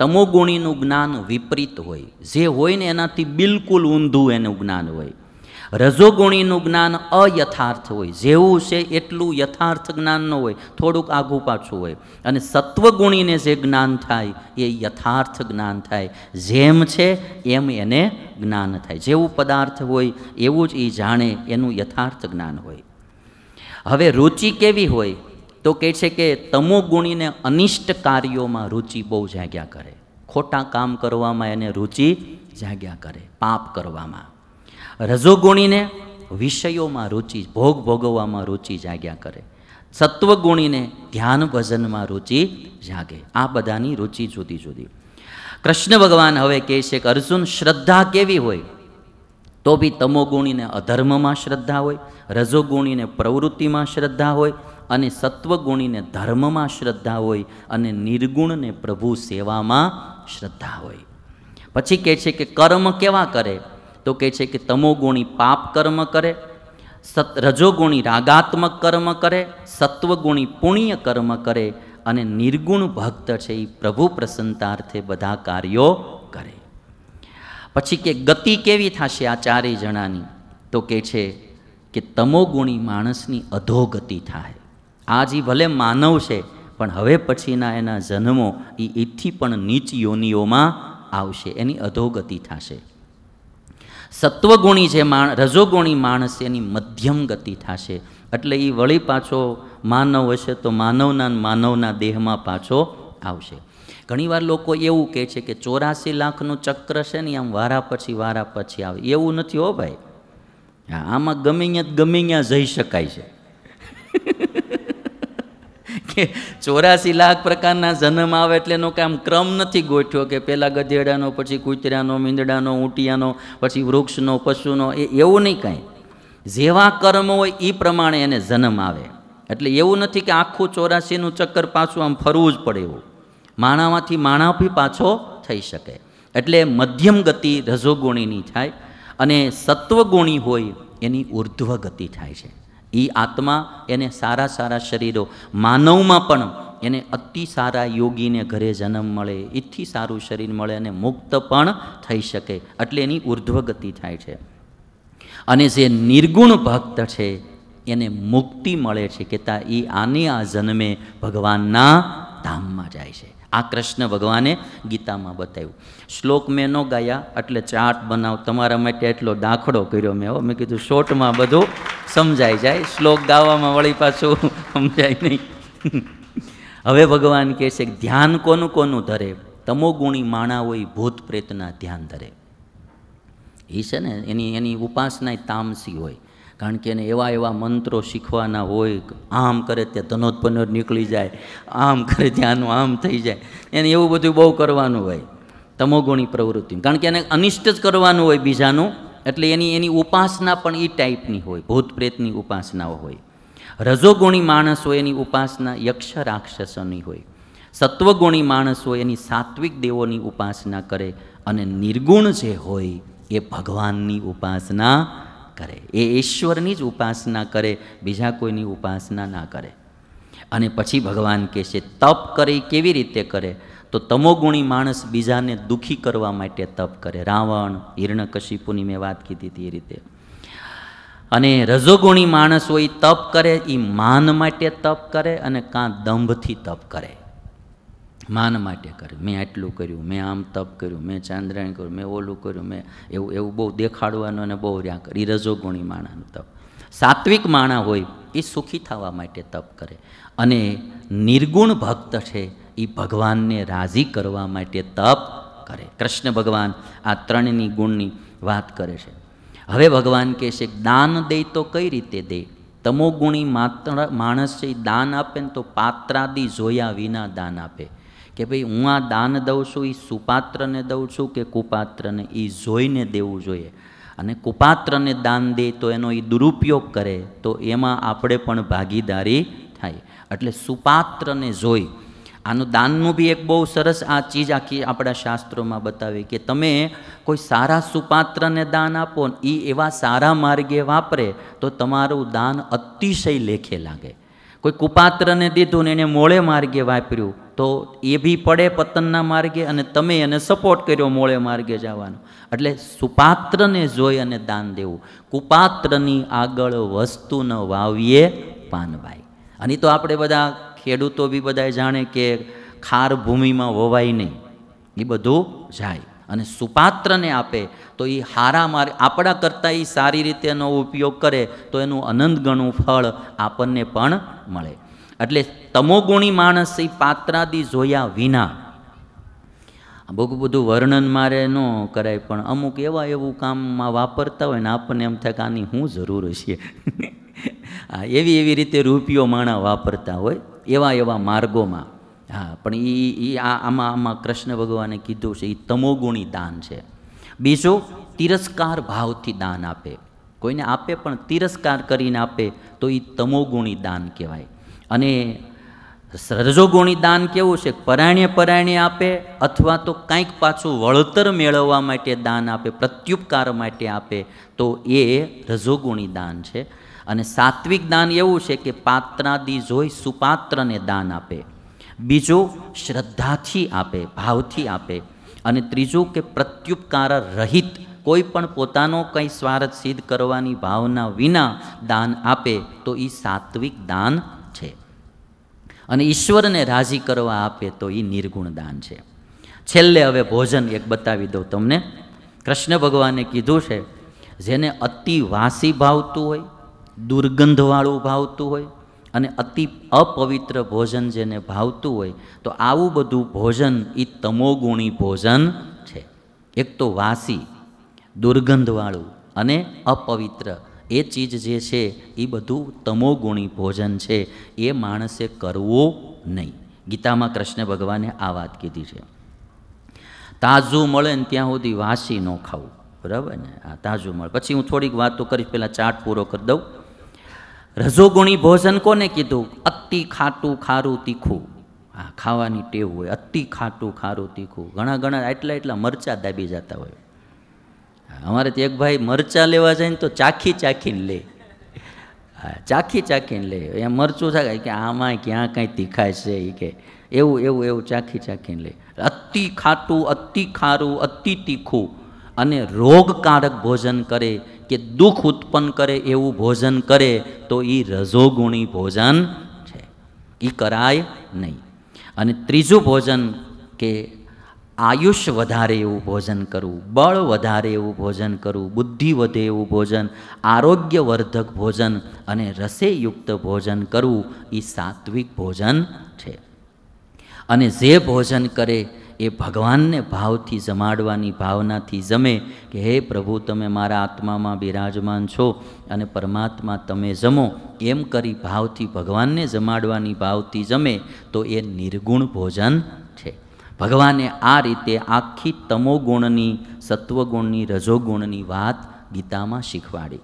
તમોગુણીનું જ્ઞાન વિપરીત હોય જે હોય ને એનાથી બિલકુલ ઊંધું એનું જ્ઞાન હોય રજોગુણીનું જ્ઞાન અયથાર્થ હોય જેવું છે એટલું યથાર્થ જ્ઞાન ન હોય થોડુંક આઘું પાછું હોય અને સત્વગુણીને જે જ્ઞાન થાય એ યથાર્થ જ્ઞાન થાય જેમ છે એમ એને જ્ઞાન થાય જેવું પદાર્થ હોય એવું જ એ જાણે એનું યથાર્થ જ્ઞાન હોય હવે રુચિ કેવી હોય તો કહે છે કે તમોગુણીને અનિષ્ટ કાર્યોમાં રુચિ બહુ જાગ્યા કરે ખોટા કામ કરવામાં એને રુચિ જાગ્યા કરે પાપ કરવામાં રજોગુણીને વિષયોમાં રુચિ ભોગ ભોગવવામાં રુચિ જાગ્યા કરે સત્વગુણીને ધ્યાન ભજનમાં રુચિ જાગે આ બધાની રુચિ જુદી જુદી કૃષ્ણ ભગવાન હવે કહે છે કે અર્જુન શ્રદ્ધા કેવી હોય તો બી તમોગુણીને અધર્મમાં શ્રદ્ધા હોય રજોગુણીને પ્રવૃત્તિમાં શ્રદ્ધા હોય અને સત્વગુણીને ધર્મમાં શ્રદ્ધા હોય અને નિર્ગુણને પ્રભુ સેવામાં શ્રદ્ધા હોય પછી કહે છે કે કર્મ કેવા કરે તો કહે છે કે તમોગુણી પાપ કર્મ કરે સત રજોગુણી રાગાત્મક કર્મ કરે સત્વગુણી પુણ્ય કર્મ કરે અને નિર્ગુણ ભક્ત છે એ પ્રભુ પ્રસન્નતાર્થે બધા કાર્યો કરે પછી કે ગતિ કેવી થશે આ ચારેય જણાની તો કે છે કે તમોગુણી માણસની અધોગતિ થાય આ જી ભલે માનવ છે પણ હવે પછીના એના જન્મો એ એથી પણ નીચ યોનિઓમાં આવશે એની અધોગતિ થશે સત્વગુણી જે માણ રજોગુણી માણસ એની મધ્યમ ગતિ થશે એટલે એ વળી પાછો માનવ હશે તો માનવના માનવના દેહમાં પાછો આવશે ઘણીવાર લોકો એવું કહે છે કે ચોરાસી લાખનું ચક્ર છે ને આમ વારા પછી વારા પછી આવે એવું નથી હો ભાઈ આમાં ગમે ત્યાં ગમે ત્યાં જઈ શકાય છે ચોરાસી લાખ પ્રકારના જન્મ આવે એટલે એનો કામ ક્રમ નથી ગોઠ્યો કે પહેલાં ગધેડાનો પછી કૂતરાનો મીંદડાનો ઊંટિયાનો પછી વૃક્ષનો પશુનો એ એવું નહીં કાંઈ જેવા કર્મ હોય એ પ્રમાણે એને જન્મ આવે એટલે એવું નથી કે આખું ચોરાસીનું ચક્કર પાછું આમ ફરવું જ પડે એવું માણામાંથી માણા બી પાછો થઈ શકે એટલે મધ્યમ ગતિ રજોગુણીની થાય અને સત્વગુણી હોય એની ઉર્ધ્વ ગતિ થાય છે એ આત્મા એને સારા સારા શરીરો માનવમાં પણ એને અતિ સારા યોગીને ઘરે જન્મ મળે એથી સારું શરીર મળે અને મુક્ત પણ થઈ શકે એટલે એની ઉર્ધ્વગતિ થાય છે અને જે નિર્ગુણ ભક્ત છે એને મુક્તિ મળે છે કે કહેતા એ આને આ જન્મે ભગવાનના ધામમાં જાય છે આ કૃષ્ણ ભગવાને ગીતામાં બતાવ્યું શ્લોક મેં ન ગાયા એટલે ચાટ બનાવ તમારા માટે એટલો દાખલો કર્યો મેં હો મેં કીધું શોર્ટમાં બધું સમજાઈ જાય શ્લોક ગાવામાં વળી પાછું સમજાય નહીં હવે ભગવાન કહે છે કે ધ્યાન કોનું કોનું ધરે તમોગુણી માણા હોય ભૂત પ્રેતના ધ્યાન ધરે એ છે ને એની એની ઉપાસના તામસી હોય કારણ કે એને એવા એવા મંત્રો શીખવાના હોય આમ કરે તે ધનોત્પન્નો નીકળી જાય આમ કરે ત્યાંનું આમ થઈ જાય એને એવું બધું બહુ કરવાનું હોય તમોગુણી પ્રવૃત્તિ કારણ કે એને અનિષ્ટ જ કરવાનું હોય બીજાનું એટલે એની એની ઉપાસના પણ એ ટાઈપની હોય ભૂત પ્રેતની ઉપાસનાઓ હોય રજોગુણી માણસ હોય એની ઉપાસના યક્ષ રાક્ષસની હોય સત્વગુણી માણસ હોય એની સાત્વિક દેવોની ઉપાસના કરે અને નિર્ગુણ જે હોય એ ભગવાનની ઉપાસના કરે એ ઈશ્વરની જ ઉપાસના કરે બીજા કોઈની ઉપાસના ના કરે અને પછી ભગવાન કહે તપ કરે કેવી રીતે કરે તો તમોગુણી માણસ બીજાને દુઃખી કરવા માટે તપ કરે રાવણ હિરણકશિપુની મેં વાત કીધી હતી એ રીતે અને રજોગુણી માણસ હોય તપ કરે એ માન માટે તપ કરે અને કાં દંભથી તપ કરે માન માટે કરે મેં આટલું કર્યું મેં આમ તપ કર્યું મેં ચાંદ્રાયણ કર્યું મેં ઓલું કર્યું મેં એવું એવું બહુ દેખાડવાનું અને બહુ રહ્યા કરે એ રજોગુણી માણાનું તપ સાત્વિક માણા હોય એ સુખી થવા માટે તપ કરે અને નિર્ગુણ ભક્ત છે એ ભગવાનને રાજી કરવા માટે તપ કરે કૃષ્ણ ભગવાન આ ત્રણની ગુણની વાત કરે છે હવે ભગવાન કહે છે દાન દે તો કઈ રીતે દે તમોગુણી માત્ર માણસ છે એ દાન આપે ને તો પાત્રાદી જોયા વિના દાન આપે કે ભાઈ હું આ દાન દઉં છું એ સુપાત્રને દઉં છું કે કુપાત્રને એ જોઈને દેવું જોઈએ અને કુપાત્રને દાન દે તો એનો એ દુરુપયોગ કરે તો એમાં આપણે પણ ભાગીદારી થાય એટલે સુપાત્રને જોઈ આનું દાનનું બી એક બહુ સરસ આ ચીજ આખી આપણા શાસ્ત્રોમાં બતાવી કે તમે કોઈ સારા સુપાત્રને દાન આપો ને એ એવા સારા માર્ગે વાપરે તો તમારું દાન અતિશય લેખે લાગે કોઈ કુપાત્રને દીધું ને એને મોળે માર્ગે વાપર્યું તો એ બી પડે પતનના માર્ગે અને તમે એને સપોર્ટ કર્યો મોળે માર્ગે જવાનું એટલે સુપાત્રને જોઈ અને દાન દેવું કુપાત્રની આગળ વસ્તુ ન વાવીએ પાનભાઈ અને તો આપણે બધા ખેડૂતો બી બધાય જાણે કે ખાર ભૂમિમાં વવાય નહીં એ બધું જાય અને સુપાત્રને આપે તો એ હારા મારે આપણા કરતાં એ સારી રીતે એનો ઉપયોગ કરે તો એનું અનંત ગણું ફળ આપણને પણ મળે એટલે તમોગુણી માણસ એ પાત્રાદી જોયા વિના બહુ બધું વર્ણન મારે ન કરાય પણ અમુક એવા એવું કામમાં વાપરતા હોય ને આપણને એમ થાય કે આની શું જરૂર છે હા એવી એવી રીતે રૂપિયો માણા વાપરતા હોય એવા એવા માર્ગોમાં હા પણ એ એ આ આમાં આમાં કૃષ્ણ ભગવાને કીધું છે એ તમોગુણી દાન છે બીજું તિરસ્કાર ભાવથી દાન આપે કોઈને આપે પણ તિરસ્કાર કરીને આપે તો એ તમોગુણી દાન કહેવાય અને રજોગુણી દાન કેવું છે પરાણ્ય પરાયણે આપે અથવા તો કાંઈક પાછું વળતર મેળવવા માટે દાન આપે પ્રત્યુપકાર માટે આપે તો એ રજોગુણી દાન છે અને સાત્વિક દાન એવું છે કે પાત્રાદી જોઈ સુપાત્રને દાન આપે બીજો શ્રદ્ધાથી આપે ભાવથી આપે અને ત્રીજું કે પ્રત્યુપકાર રહિત કોઈ પણ પોતાનો કંઈ સ્વાર્થ સિદ્ધ કરવાની ભાવના વિના દાન આપે તો એ સાત્વિક દાન અને ઈશ્વરને રાજી કરવા આપે તો એ નિર્ગુણ દાન છે છેલ્લે હવે ભોજન એક બતાવી દઉં તમને કૃષ્ણ ભગવાને કીધું છે જેને અતિ વાસી ભાવતું હોય દુર્ગંધવાળું ભાવતું હોય અને અતિ અપવિત્ર ભોજન જેને ભાવતું હોય તો આવું બધું ભોજન એ તમોગુણી ભોજન છે એક તો વાસી દુર્ગંધવાળું અને અપવિત્ર એ ચીજ જે છે એ બધું તમોગુણી ભોજન છે એ માણસે કરવું નહીં ગીતામાં કૃષ્ણ ભગવાને આ વાત કીધી છે તાજું મળે ને ત્યાં સુધી વાસી ન ખાવું બરાબર ને આ તાજું મળે પછી હું થોડીક વાતો કરીશ પહેલાં ચાટ પૂરો કરી દઉં રજોગુણી ભોજન કોને કીધું અતિ ખાટું ખારું તીખું હા ખાવાની ટેવ હોય અતિ ખાટું ખારું તીખું ઘણા ઘણા એટલા એટલા મરચાં દાબી જતા હોય અમારે તો એક ભાઈ મરચાં લેવા જાય ને તો ચાખી ચાખીને લે ચાખી ચાખીને લે એમ મરચું થાય કે આમાં ક્યાં કાંઈ તીખાય છે એ કે એવું એવું એવું ચાખી ચાખીને લે અતિ ખાટું અતિ ખારું અતિ તીખું અને રોગકારક ભોજન કરે કે દુઃખ ઉત્પન્ન કરે એવું ભોજન કરે તો એ રજોગુણી ભોજન છે એ કરાય નહીં અને ત્રીજું ભોજન કે આયુષ્ય વધારે એવું ભોજન કરવું બળ વધારે એવું ભોજન કરવું બુદ્ધિ વધે એવું ભોજન આરોગ્યવર્ધક ભોજન અને રસેયુક્ત ભોજન કરવું એ સાત્વિક ભોજન છે અને જે ભોજન કરે એ ભગવાનને ભાવથી જમાડવાની ભાવનાથી જમે કે હે પ્રભુ તમે મારા આત્મામાં બિરાજમાન છો અને પરમાત્મા તમે જમો એમ કરી ભાવથી ભગવાનને જમાડવાની ભાવથી જમે તો એ નિર્ગુણ ભોજન છે ભગવાને આ રીતે આખી તમોગુણની સત્વગુણની રજોગુણની વાત ગીતામાં શીખવાડી